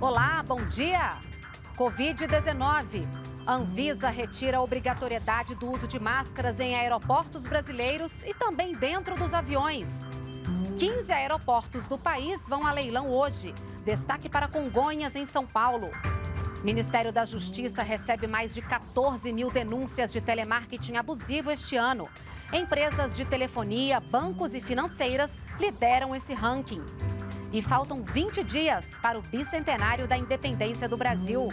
Olá, bom dia. Covid-19. Anvisa retira a obrigatoriedade do uso de máscaras em aeroportos brasileiros e também dentro dos aviões. 15 aeroportos do país vão a leilão hoje. Destaque para Congonhas, em São Paulo. Ministério da Justiça recebe mais de 14 mil denúncias de telemarketing abusivo este ano. Empresas de telefonia, bancos e financeiras lideram esse ranking. E faltam 20 dias para o bicentenário da independência do Brasil.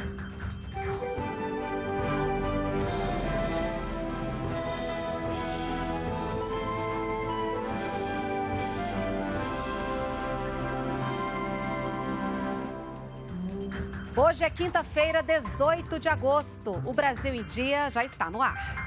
Hoje é quinta-feira, 18 de agosto. O Brasil em Dia já está no ar.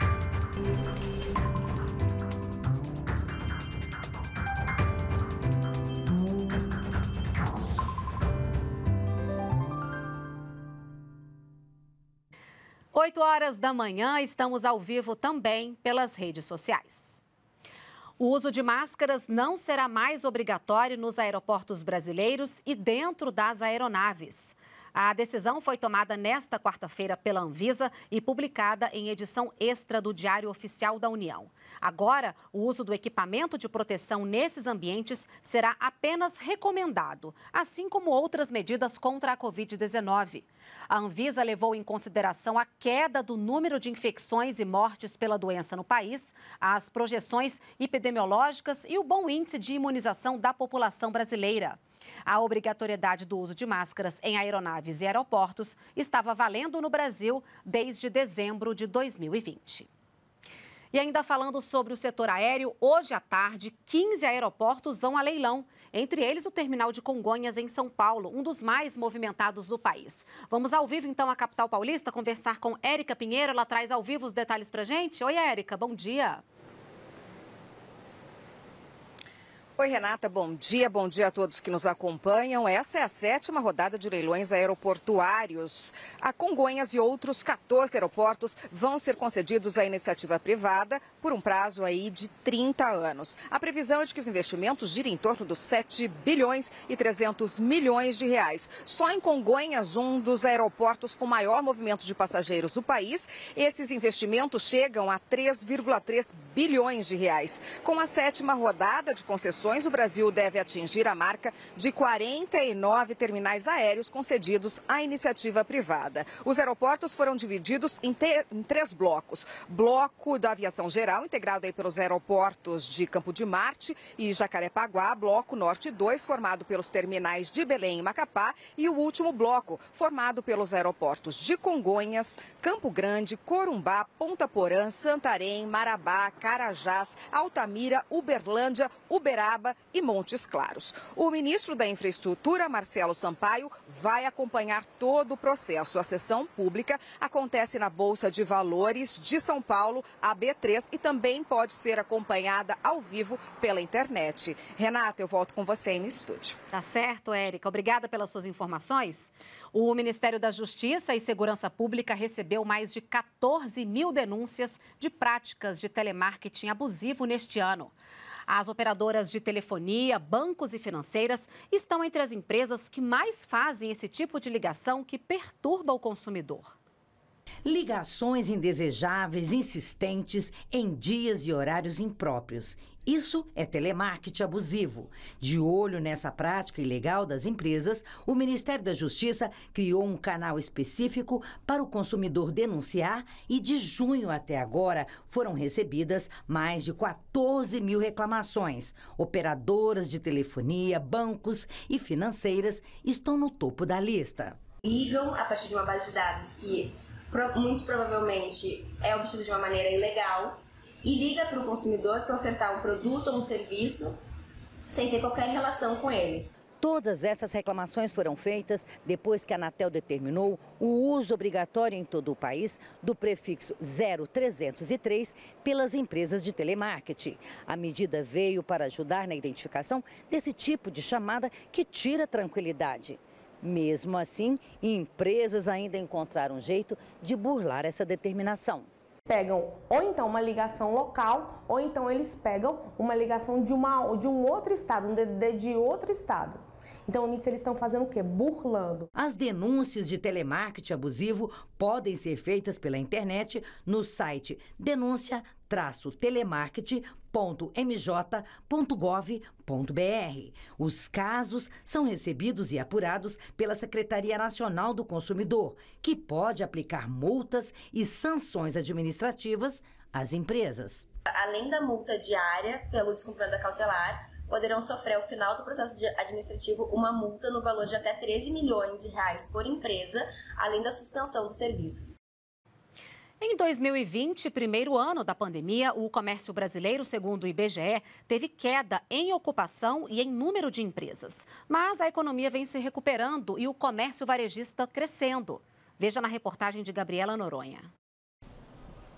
8 horas da manhã, estamos ao vivo também pelas redes sociais. O uso de máscaras não será mais obrigatório nos aeroportos brasileiros e dentro das aeronaves. A decisão foi tomada nesta quarta-feira pela Anvisa e publicada em edição extra do Diário Oficial da União. Agora, o uso do equipamento de proteção nesses ambientes será apenas recomendado, assim como outras medidas contra a Covid-19. A Anvisa levou em consideração a queda do número de infecções e mortes pela doença no país, as projeções epidemiológicas e o bom índice de imunização da população brasileira. A obrigatoriedade do uso de máscaras em aeronaves e aeroportos estava valendo no Brasil desde dezembro de 2020. E ainda falando sobre o setor aéreo, hoje à tarde, 15 aeroportos vão a leilão, entre eles o terminal de Congonhas, em São Paulo, um dos mais movimentados do país. Vamos ao vivo, então, à capital paulista, conversar com Érica Pinheiro. Ela traz ao vivo os detalhes para gente. Oi, Érica, bom dia. Bom dia. Oi, Renata, bom dia. Bom dia a todos que nos acompanham. Essa é a sétima rodada de leilões aeroportuários. A Congonhas e outros 14 aeroportos vão ser concedidos à iniciativa privada por um prazo aí de 30 anos. A previsão é de que os investimentos girem em torno dos 7 bilhões e 300 milhões de reais. Só em Congonhas, um dos aeroportos com maior movimento de passageiros do país, esses investimentos chegam a 3,3 bilhões de reais. Com a sétima rodada de concessões, o Brasil deve atingir a marca de 49 terminais aéreos concedidos à iniciativa privada. Os aeroportos foram divididos em, te... em três blocos. Bloco da aviação geral, integrado aí pelos aeroportos de Campo de Marte e Jacarepaguá. Bloco Norte 2, formado pelos terminais de Belém e Macapá. E o último bloco, formado pelos aeroportos de Congonhas, Campo Grande, Corumbá, Ponta Porã, Santarém, Marabá, Carajás, Altamira, Uberlândia, Uberaba. Sorocaba e Montes Claros. O ministro da Infraestrutura, Marcelo Sampaio, vai acompanhar todo o processo. A sessão pública acontece na Bolsa de Valores de São Paulo, a B3, e também pode ser acompanhada ao vivo pela internet. Renata, eu volto com você aí no estúdio. Tá certo, Érica. Obrigada pelas suas informações. O Ministério da Justiça e Segurança Pública recebeu mais de 14 mil denúncias de práticas de telemarketing abusivo neste ano. As operadoras de telefonia, bancos e financeiras estão entre as empresas que mais fazem esse tipo de ligação que perturba o consumidor. Ligações indesejáveis, insistentes, em dias e horários impróprios. Isso é telemarketing abusivo. De olho nessa prática ilegal das empresas, o Ministério da Justiça criou um canal específico para o consumidor denunciar e de junho até agora foram recebidas mais de 14 mil reclamações. Operadoras de telefonia, bancos e financeiras estão no topo da lista. Ligam a partir de uma base de dados que muito provavelmente é obtida de uma maneira ilegal e liga para o consumidor para ofertar um produto ou um serviço sem ter qualquer relação com eles. Todas essas reclamações foram feitas depois que a Anatel determinou o uso obrigatório em todo o país do prefixo 0303 pelas empresas de telemarketing. A medida veio para ajudar na identificação desse tipo de chamada que tira tranquilidade. Mesmo assim, empresas ainda encontraram um jeito de burlar essa determinação pegam ou então uma ligação local, ou então eles pegam uma ligação de, uma, de um outro estado, um DDD de outro estado. Então, nisso eles estão fazendo o quê? Burlando. As denúncias de telemarketing abusivo podem ser feitas pela internet no site denúncia telemarketing.mj.gov.br. Os casos são recebidos e apurados pela Secretaria Nacional do Consumidor, que pode aplicar multas e sanções administrativas às empresas. Além da multa diária pelo descumprimento da cautelar, poderão sofrer ao final do processo administrativo uma multa no valor de até 13 milhões de reais por empresa, além da suspensão dos serviços. Em 2020, primeiro ano da pandemia, o comércio brasileiro, segundo o IBGE, teve queda em ocupação e em número de empresas. Mas a economia vem se recuperando e o comércio varejista crescendo. Veja na reportagem de Gabriela Noronha.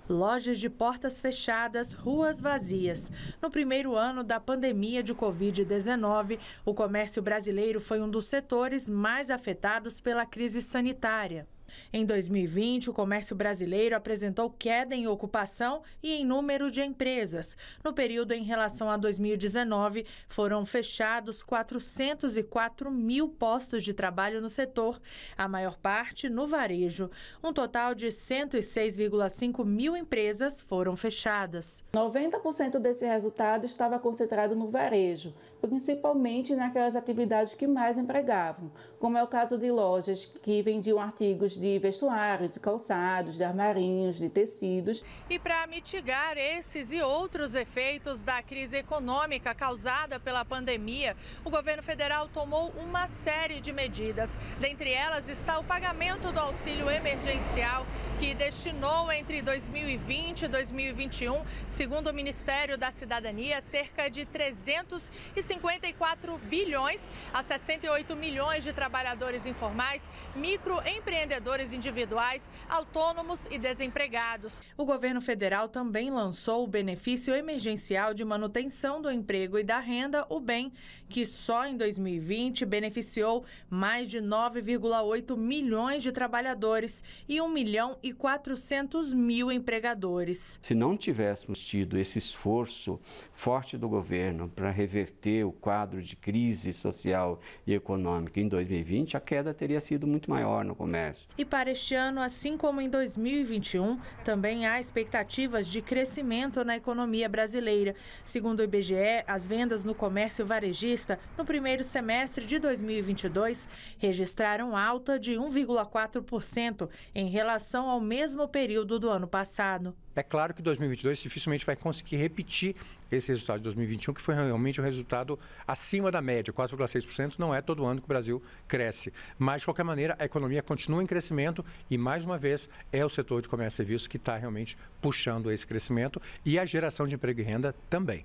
Lojas de portas fechadas, ruas vazias. No primeiro ano da pandemia de Covid-19, o comércio brasileiro foi um dos setores mais afetados pela crise sanitária. Em 2020, o comércio brasileiro apresentou queda em ocupação e em número de empresas. No período em relação a 2019, foram fechados 404 mil postos de trabalho no setor, a maior parte no varejo. Um total de 106,5 mil empresas foram fechadas. 90% desse resultado estava concentrado no varejo, principalmente naquelas atividades que mais empregavam, como é o caso de lojas que vendiam artigos de vestuário, de calçados, de armarinhos, de tecidos. E para mitigar esses e outros efeitos da crise econômica causada pela pandemia, o governo federal tomou uma série de medidas. Dentre elas está o pagamento do auxílio emergencial que destinou entre 2020 e 2021, segundo o Ministério da Cidadania, cerca de 354 bilhões a 68 milhões de trabalhadores informais, microempreendedores individuais, autônomos e desempregados. O governo federal também lançou o benefício emergencial de manutenção do emprego e da renda, o BEM, que só em 2020 beneficiou mais de 9,8 milhões de trabalhadores e 1 milhão e de 400 mil empregadores. Se não tivéssemos tido esse esforço forte do governo para reverter o quadro de crise social e econômica em 2020, a queda teria sido muito maior no comércio. E para este ano, assim como em 2021, também há expectativas de crescimento na economia brasileira. Segundo o IBGE, as vendas no comércio varejista no primeiro semestre de 2022 registraram alta de 1,4% em relação ao mesmo período do ano passado. É claro que 2022 dificilmente vai conseguir repetir esse resultado de 2021, que foi realmente um resultado acima da média, 4,6% não é todo ano que o Brasil cresce. Mas, de qualquer maneira, a economia continua em crescimento e, mais uma vez, é o setor de comércio e serviços que está realmente puxando esse crescimento e a geração de emprego e renda também.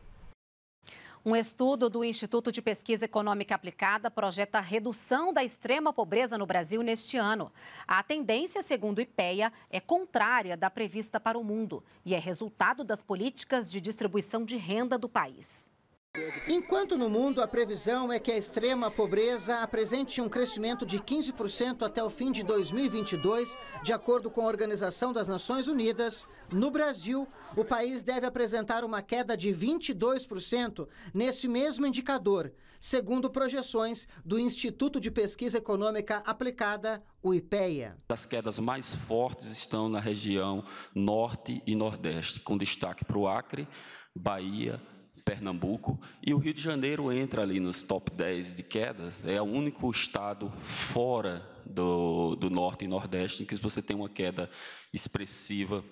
Um estudo do Instituto de Pesquisa Econômica Aplicada projeta a redução da extrema pobreza no Brasil neste ano. A tendência, segundo o IPEA, é contrária da prevista para o mundo e é resultado das políticas de distribuição de renda do país. Enquanto no mundo a previsão é que a extrema pobreza apresente um crescimento de 15% até o fim de 2022, de acordo com a Organização das Nações Unidas, no Brasil, o país deve apresentar uma queda de 22% nesse mesmo indicador, segundo projeções do Instituto de Pesquisa Econômica Aplicada, o IPEA. As quedas mais fortes estão na região norte e nordeste, com destaque para o Acre, Bahia, Pernambuco, e o Rio de Janeiro entra ali nos top 10 de quedas, é o único estado fora do, do Norte e Nordeste em que você tem uma queda expressiva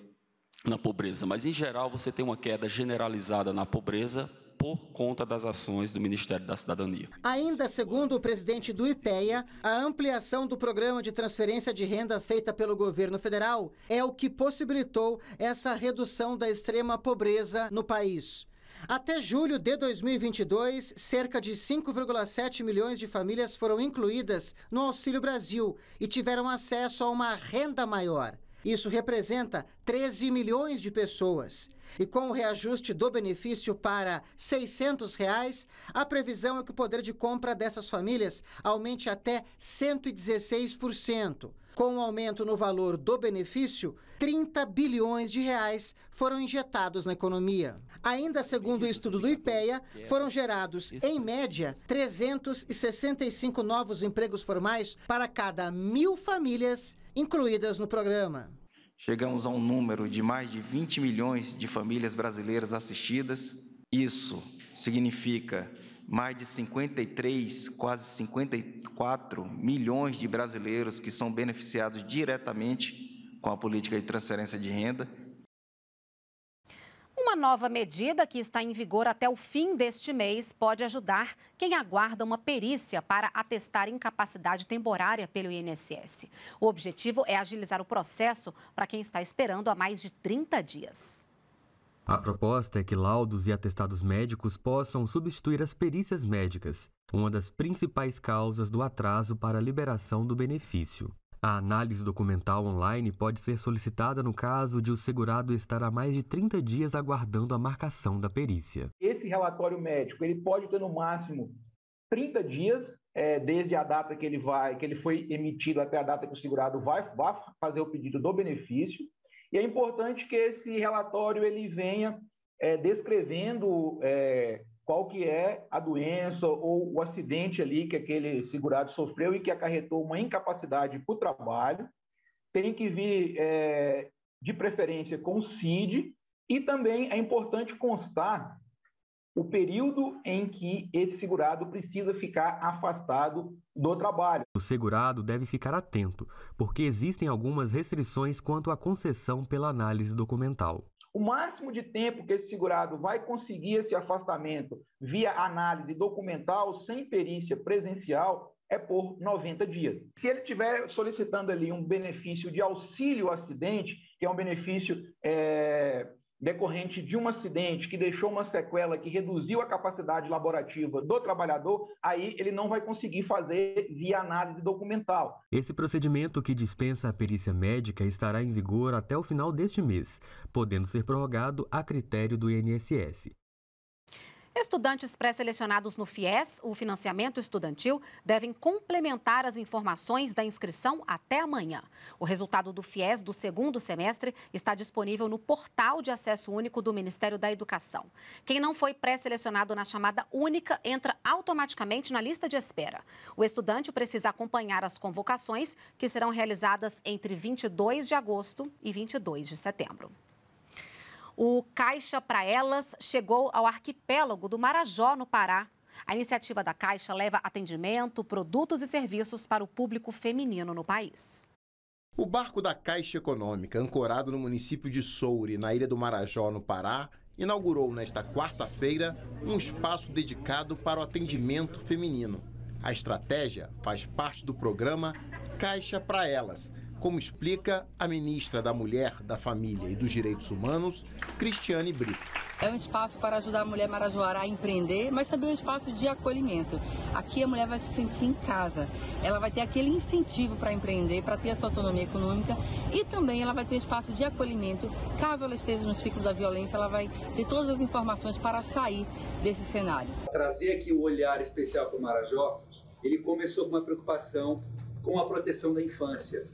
na pobreza. Mas, em geral, você tem uma queda generalizada na pobreza por conta das ações do Ministério da Cidadania. Ainda segundo o presidente do IPEA, a ampliação do programa de transferência de renda feita pelo governo federal é o que possibilitou essa redução da extrema pobreza no país. Até julho de 2022, cerca de 5,7 milhões de famílias foram incluídas no Auxílio Brasil e tiveram acesso a uma renda maior. Isso representa 13 milhões de pessoas. E com o reajuste do benefício para R$ 600, reais, a previsão é que o poder de compra dessas famílias aumente até 116%. Com o aumento no valor do benefício, 30 bilhões de reais foram injetados na economia. Ainda segundo o estudo do IPEA, foram gerados, em média, 365 novos empregos formais para cada mil famílias incluídas no programa. Chegamos a um número de mais de 20 milhões de famílias brasileiras assistidas. Isso significa mais de 53, quase 54 milhões de brasileiros que são beneficiados diretamente com a política de transferência de renda. Uma nova medida que está em vigor até o fim deste mês pode ajudar quem aguarda uma perícia para atestar incapacidade temporária pelo INSS. O objetivo é agilizar o processo para quem está esperando há mais de 30 dias. A proposta é que laudos e atestados médicos possam substituir as perícias médicas, uma das principais causas do atraso para a liberação do benefício. A análise documental online pode ser solicitada no caso de o segurado estar há mais de 30 dias aguardando a marcação da perícia. Esse relatório médico ele pode ter no máximo 30 dias é, desde a data que ele vai, que ele foi emitido até a data que o segurado vai, vai fazer o pedido do benefício. E é importante que esse relatório ele venha é, descrevendo é, qual que é a doença ou o acidente ali que aquele segurado sofreu e que acarretou uma incapacidade para o trabalho. Tem que vir, é, de preferência, com o CID. E também é importante constar o período em que esse segurado precisa ficar afastado do trabalho. O segurado deve ficar atento, porque existem algumas restrições quanto à concessão pela análise documental. O máximo de tempo que esse segurado vai conseguir esse afastamento via análise documental sem perícia presencial é por 90 dias. Se ele estiver solicitando ali um benefício de auxílio acidente, que é um benefício é, decorrente de um acidente que deixou uma sequela que reduziu a capacidade laborativa do trabalhador, aí ele não vai conseguir fazer via análise documental. Esse procedimento que dispensa a perícia médica estará em vigor até o final deste mês, podendo ser prorrogado a critério do INSS. Estudantes pré-selecionados no FIES, o financiamento estudantil, devem complementar as informações da inscrição até amanhã. O resultado do FIES do segundo semestre está disponível no portal de acesso único do Ministério da Educação. Quem não foi pré-selecionado na chamada única entra automaticamente na lista de espera. O estudante precisa acompanhar as convocações, que serão realizadas entre 22 de agosto e 22 de setembro. O Caixa para Elas chegou ao arquipélago do Marajó, no Pará. A iniciativa da Caixa leva atendimento, produtos e serviços para o público feminino no país. O barco da Caixa Econômica, ancorado no município de Soure, na ilha do Marajó, no Pará, inaugurou nesta quarta-feira um espaço dedicado para o atendimento feminino. A estratégia faz parte do programa Caixa para Elas, como explica a ministra da Mulher, da Família e dos Direitos Humanos, Cristiane Brito. É um espaço para ajudar a mulher marajoara a empreender, mas também é um espaço de acolhimento. Aqui a mulher vai se sentir em casa. Ela vai ter aquele incentivo para empreender, para ter a sua autonomia econômica e também ela vai ter um espaço de acolhimento. Caso ela esteja no ciclo da violência, ela vai ter todas as informações para sair desse cenário. Trazer aqui o um olhar especial para o Marajó, ele começou com uma preocupação com a proteção da infância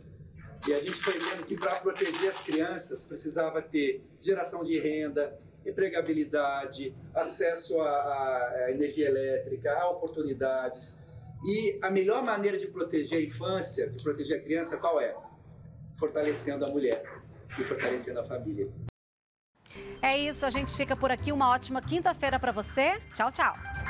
e a gente foi vendo que para proteger as crianças precisava ter geração de renda, empregabilidade, acesso à, energia elétrica, a oportunidades. E a melhor maneira de proteger a infância, de proteger a criança, qual é? Fortalecendo a mulher e fortalecendo a família. É isso, a gente fica por aqui. Uma ótima quinta-feira para você. Tchau, tchau.